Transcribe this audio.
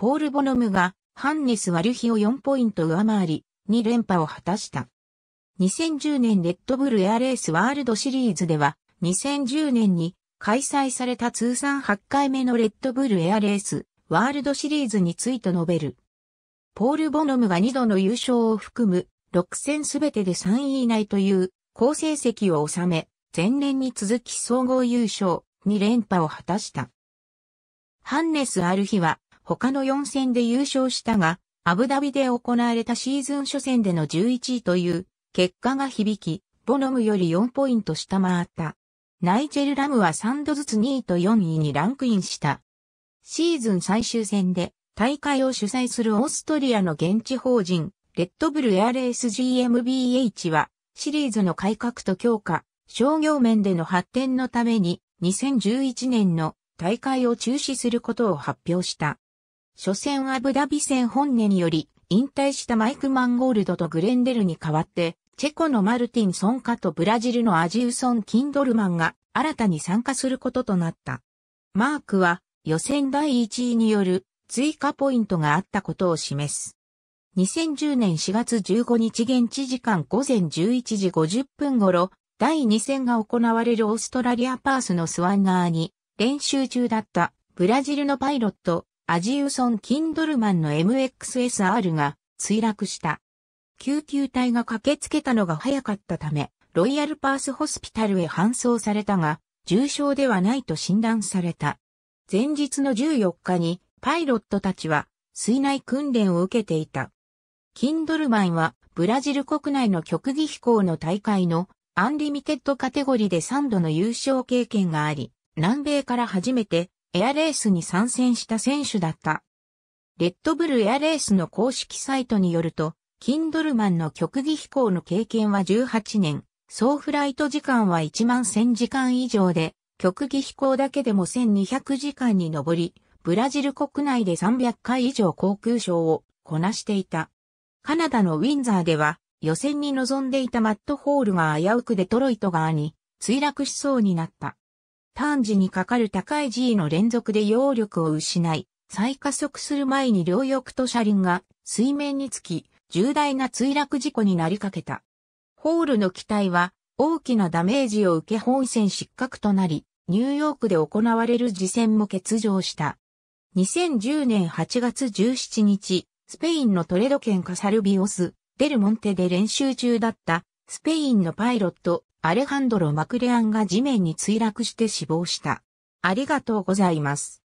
ポール・ボノムがハンネス・ワリュヒを4ポイント上回り、2連覇を果たした。2010年レッドブルエアレースワールドシリーズでは、2010年に開催された通算8回目のレッドブルエアレースワールドシリーズについて述べる。ポール・ボノムが2度の優勝を含む6戦すべてで3位以内という好成績を収め、前年に続き総合優勝2連覇を果たした。ハンネス・アルヒは他の4戦で優勝したが、アブダビで行われたシーズン初戦での11位という結果が響き、ボノムより4ポイント下回った。ナイジェル・ラムは3度ずつ2位と4位にランクインした。シーズン最終戦で大会を主催するオーストリアの現地法人、レッドブルエアレース GmbH は、シリーズの改革と強化、商業面での発展のために、2011年の大会を中止することを発表した。初戦アブダビ戦本音により、引退したマイク・マンゴールドとグレンデルに代わって、チェコのマルティン・ソンカとブラジルのアジウソン・キンドルマンが新たに参加することとなった。マークは予選第1位による追加ポイントがあったことを示す。2010年4月15日現地時間午前11時50分頃、第2戦が行われるオーストラリアパースのスワンガーに練習中だったブラジルのパイロットアジウソン・キンドルマンの MXSR が墜落した。救急隊が駆けつけたのが早かったため、ロイヤルパースホスピタルへ搬送されたが、重症ではないと診断された。前日の14日にパイロットたちは水内訓練を受けていた。キンドルマンはブラジル国内の極技飛行の大会のアンリミテッドカテゴリーで3度の優勝経験があり、南米から初めてエアレースに参戦した選手だった。レッドブルエアレースの公式サイトによると、キンドルマンの極技飛行の経験は18年、総フライト時間は1万1000時間以上で、極技飛行だけでも1200時間に上り、ブラジル国内で300回以上航空ショーをこなしていた。カナダのウィンザーでは、予選に臨んでいたマットホールが危うくデトロイト側に墜落しそうになった。ン時にかかる高い G の連続で揚力を失い、再加速する前に両翼と車輪が水面につき、重大な墜落事故になりかけた。ホールの機体は大きなダメージを受け本戦失格となり、ニューヨークで行われる次戦も欠場した。2010年8月17日、スペインのトレド県カサルビオス、デルモンテで練習中だった、スペインのパイロット、アレハンドロ・マクレアンが地面に墜落して死亡した。ありがとうございます。